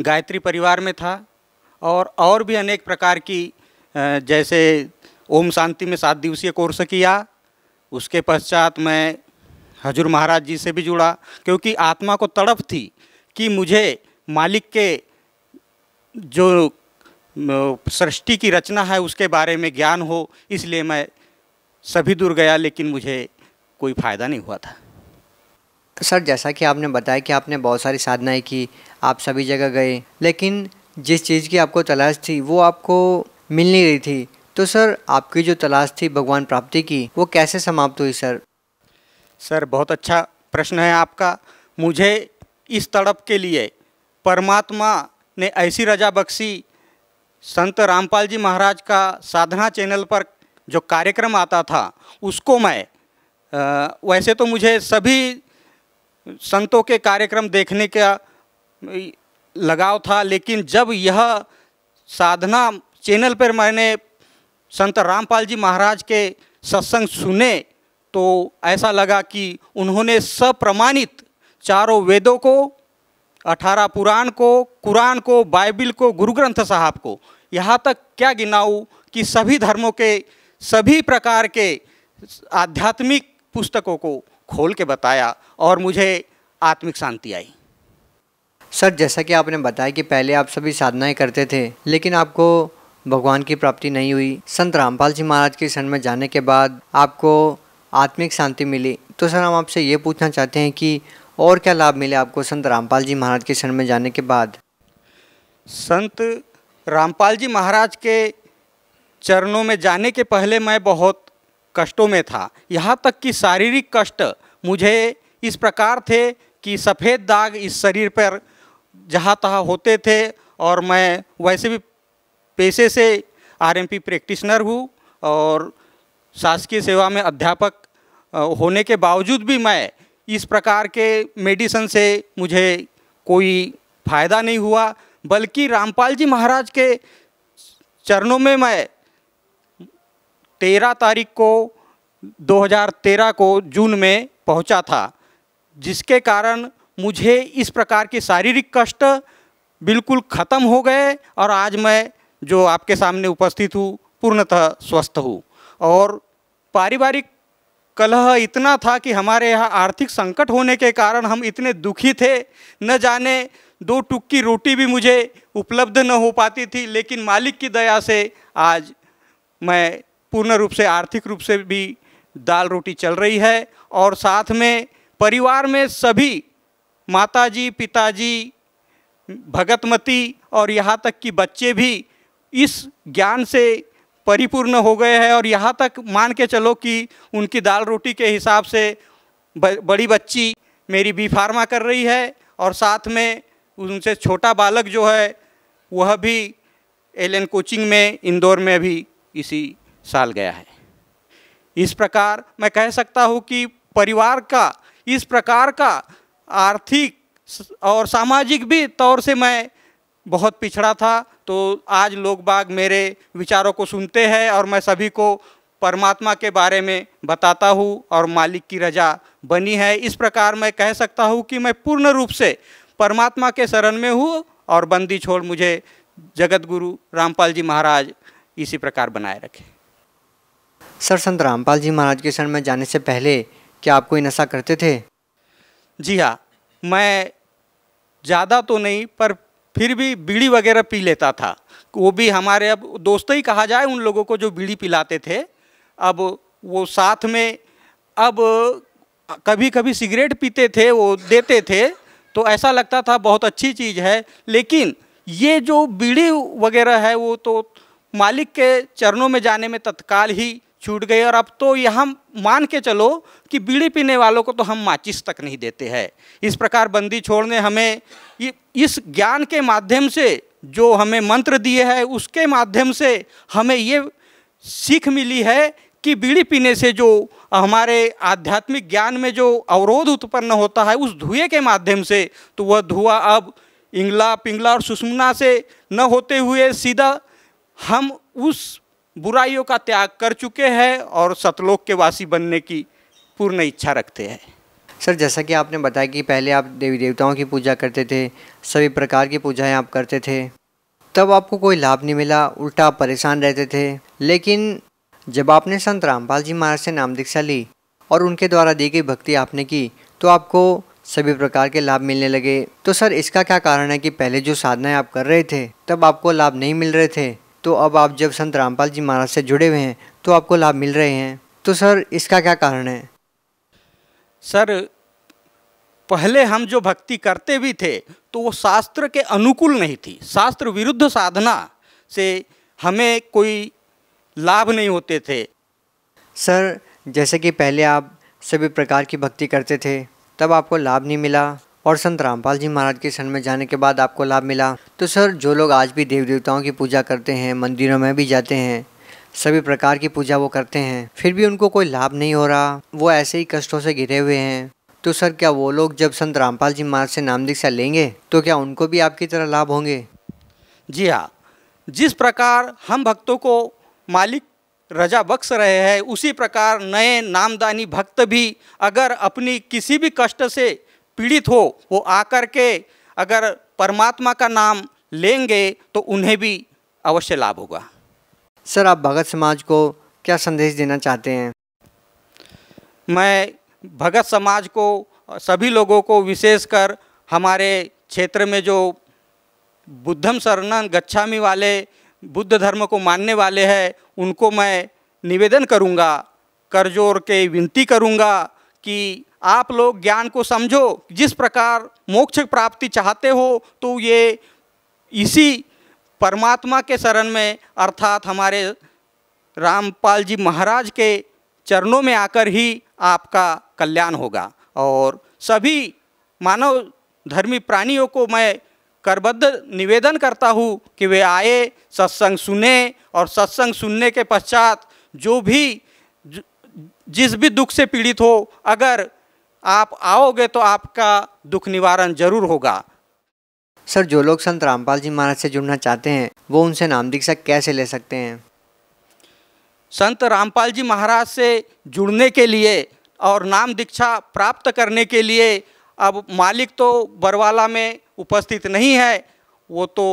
गायत्री परिवार में था और और भी अनेक प्रकार की जैसे ओम शांति में सात दिवसीय कोर्स किया उसके पश्चात मैं हजूर महाराज जी से भी जुड़ा क्योंकि आत्मा को तड़प थी कि मुझे मालिक के जो सृष्टि की रचना है उसके बारे में ज्ञान हो इसलिए मैं सभी दूर गया लेकिन मुझे कोई फ़ायदा नहीं हुआ था सर जैसा कि आपने बताया कि आपने बहुत सारी साधनाएं की आप सभी जगह गए लेकिन जिस चीज़ की आपको तलाश थी वो आपको मिल नहीं रही थी तो सर आपकी जो तलाश थी भगवान प्राप्ति की वो कैसे समाप्त हुई सर सर बहुत अच्छा प्रश्न है आपका मुझे इस तड़प के लिए परमात्मा ने ऐसी रजा बख्शी संत रामपाल जी महाराज का साधना चैनल पर जो कार्यक्रम आता था उसको मैं आ, वैसे तो मुझे सभी संतों के कार्यक्रम देखने का लगाव था लेकिन जब यह साधना चैनल पर मैंने संत रामपाल जी महाराज के सत्संग सुने तो ऐसा लगा कि उन्होंने सप्रमाणित चारों वेदों को अठारह पुराण को कुरान को बाइबिल को गुरु ग्रंथ साहब को यहाँ तक क्या गिनाऊँ कि सभी धर्मों के सभी प्रकार के आध्यात्मिक पुस्तकों को खोल के बताया और मुझे आत्मिक शांति आई सर जैसा कि आपने बताया कि पहले आप सभी साधनाएं करते थे लेकिन आपको भगवान की प्राप्ति नहीं हुई संत रामपाल जी महाराज के शरण में जाने के बाद आपको आत्मिक शांति मिली तो सर हम आपसे ये पूछना चाहते हैं कि और क्या लाभ मिले आपको संत रामपाल जी महाराज के शरण में जाने के बाद संत रामपाल जी महाराज के चरणों में जाने के पहले मैं बहुत कष्टों में था यहाँ तक कि शारीरिक कष्ट मुझे इस प्रकार थे कि सफ़ेद दाग इस शरीर पर जहाँ तहाँ होते थे और मैं वैसे भी पेशे से आरएमपी प्रैक्टिशनर हूँ और शासकीय सेवा में अध्यापक होने के बावजूद भी मैं इस प्रकार के मेडिसन से मुझे कोई फ़ायदा नहीं हुआ बल्कि रामपाल जी महाराज के चरणों में मैं तेरह तारीख को 2013 को जून में पहुंचा था जिसके कारण मुझे इस प्रकार के शारीरिक कष्ट बिल्कुल ख़त्म हो गए और आज मैं जो आपके सामने उपस्थित हूँ पूर्णतः स्वस्थ हूँ और पारिवारिक कलह इतना था कि हमारे यहाँ आर्थिक संकट होने के कारण हम इतने दुखी थे न जाने दो टुक की रोटी भी मुझे उपलब्ध न हो पाती थी लेकिन मालिक की दया से आज मैं पूर्ण रूप से आर्थिक रूप से भी दाल रोटी चल रही है और साथ में परिवार में सभी माताजी पिताजी भगतमती और यहाँ तक कि बच्चे भी इस ज्ञान से परिपूर्ण हो गए हैं और यहाँ तक मान के चलो कि उनकी दाल रोटी के हिसाब से बड़ी बच्ची मेरी बी फार्मा कर रही है और साथ में उनसे छोटा बालक जो है वह भी एल कोचिंग में इंदौर में भी इसी साल गया है इस प्रकार मैं कह सकता हूँ कि परिवार का इस प्रकार का आर्थिक और सामाजिक भी तौर से मैं बहुत पिछड़ा था तो आज लोग बाग मेरे विचारों को सुनते हैं और मैं सभी को परमात्मा के बारे में बताता हूँ और मालिक की रजा बनी है इस प्रकार मैं कह सकता हूँ कि मैं पूर्ण रूप से परमात्मा के शरण में हूँ और बंदी छोड़ मुझे जगत गुरु रामपाल जी महाराज इसी प्रकार बनाए रखे सर संत रामपाल जी महाराज के शरण में जाने से पहले क्या आप कोई नशा करते थे जी हाँ मैं ज़्यादा तो नहीं पर फिर भी बीड़ी वगैरह पी लेता था वो भी हमारे अब दोस्त ही कहा जाए उन लोगों को जो बीड़ी पिलाते थे अब वो साथ में अब कभी कभी सिगरेट पीते थे वो देते थे तो ऐसा लगता था बहुत अच्छी चीज़ है लेकिन ये जो बीड़ी वगैरह है वो तो मालिक के चरणों में जाने में तत्काल ही छूट गए और अब तो यहाँ मान के चलो कि बीड़ी पीने वालों को तो हम माचिस तक नहीं देते हैं इस प्रकार बंदी छोड़ने हमें इस ज्ञान के माध्यम से जो हमें मंत्र दिए हैं उसके माध्यम से हमें ये सीख मिली है कि बीड़ी पीने से जो हमारे आध्यात्मिक ज्ञान में जो अवरोध उत्पन्न होता है उस धुएँ के माध्यम से तो वह धुआँ अब इंगला पिंगला और सुषमना से न होते हुए सीधा हम उस बुराइयों का त्याग कर चुके हैं और सतलोक के वासी बनने की पूर्ण इच्छा रखते हैं सर जैसा कि आपने बताया कि पहले आप देवी देवताओं की पूजा करते थे सभी प्रकार की पूजाएं आप करते थे तब आपको कोई लाभ नहीं मिला उल्टा आप परेशान रहते थे लेकिन जब आपने संत रामपाल जी महाराज से नाम दीक्षा ली और उनके द्वारा दी गई भक्ति आपने की तो आपको सभी प्रकार के लाभ मिलने लगे तो सर इसका क्या कारण है कि पहले जो साधनाएं आप कर रहे थे तब आपको लाभ नहीं मिल रहे थे तो अब आप जब संत रामपाल जी महाराज से जुड़े हुए हैं तो आपको लाभ मिल रहे हैं तो सर इसका क्या कारण है सर पहले हम जो भक्ति करते भी थे तो वो शास्त्र के अनुकूल नहीं थी शास्त्र विरुद्ध साधना से हमें कोई लाभ नहीं होते थे सर जैसे कि पहले आप सभी प्रकार की भक्ति करते थे तब आपको लाभ नहीं मिला और संत रामपाल जी महाराज के शरण में जाने के बाद आपको लाभ मिला तो सर जो लोग आज भी देवी देवताओं की पूजा करते हैं मंदिरों में भी जाते हैं सभी प्रकार की पूजा वो करते हैं फिर भी उनको कोई लाभ नहीं हो रहा वो ऐसे ही कष्टों से घिरे हुए हैं तो सर क्या वो लोग जब संत रामपाल जी महाराज से नाम दीक्षा लेंगे तो क्या उनको भी आपकी तरह लाभ होंगे जी हाँ जिस प्रकार हम भक्तों को मालिक रजा बख्श रहे हैं उसी प्रकार नए नामदानी भक्त भी अगर अपनी किसी भी कष्ट से पीड़ित हो वो आकर के अगर परमात्मा का नाम लेंगे तो उन्हें भी अवश्य लाभ होगा सर आप भगत समाज को क्या संदेश देना चाहते हैं मैं भगत समाज को सभी लोगों को विशेषकर हमारे क्षेत्र में जो बुद्धम शरणन गच्छामी वाले बुद्ध धर्म को मानने वाले हैं उनको मैं निवेदन करूंगा करजोर के विनती करूंगा कि आप लोग ज्ञान को समझो जिस प्रकार मोक्ष प्राप्ति चाहते हो तो ये इसी परमात्मा के शरण में अर्थात हमारे रामपाल जी महाराज के चरणों में आकर ही आपका कल्याण होगा और सभी मानव धर्मी प्राणियों को मैं करबद्ध निवेदन करता हूँ कि वे आए सत्संग सुने और सत्संग सुनने के पश्चात जो भी जिस भी दुख से पीड़ित हो अगर आप आओगे तो आपका दुख निवारण जरूर होगा सर जो लोग संत रामपाल जी महाराज से जुड़ना चाहते हैं वो उनसे नाम दीक्षा कैसे ले सकते हैं संत रामपाल जी महाराज से जुड़ने के लिए और नाम दीक्षा प्राप्त करने के लिए अब मालिक तो बरवाला में उपस्थित नहीं है वो तो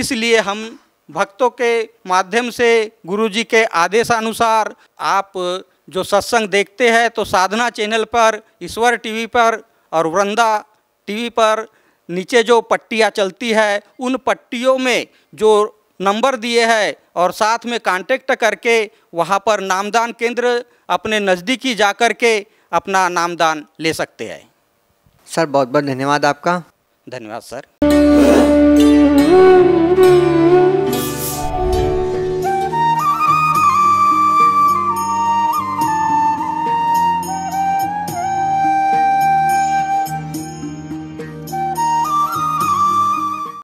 इसलिए हम भक्तों के माध्यम से गुरुजी के आदेशानुसार आप जो सत्संग देखते हैं तो साधना चैनल पर ईश्वर टीवी पर और वृंदा टीवी पर नीचे जो पट्टियाँ चलती है उन पट्टियों में जो नंबर दिए हैं और साथ में कांटेक्ट करके वहाँ पर नामदान केंद्र अपने नज़दीकी जा कर के अपना नामदान ले सकते हैं सर बहुत बहुत धन्यवाद आपका धन्यवाद सर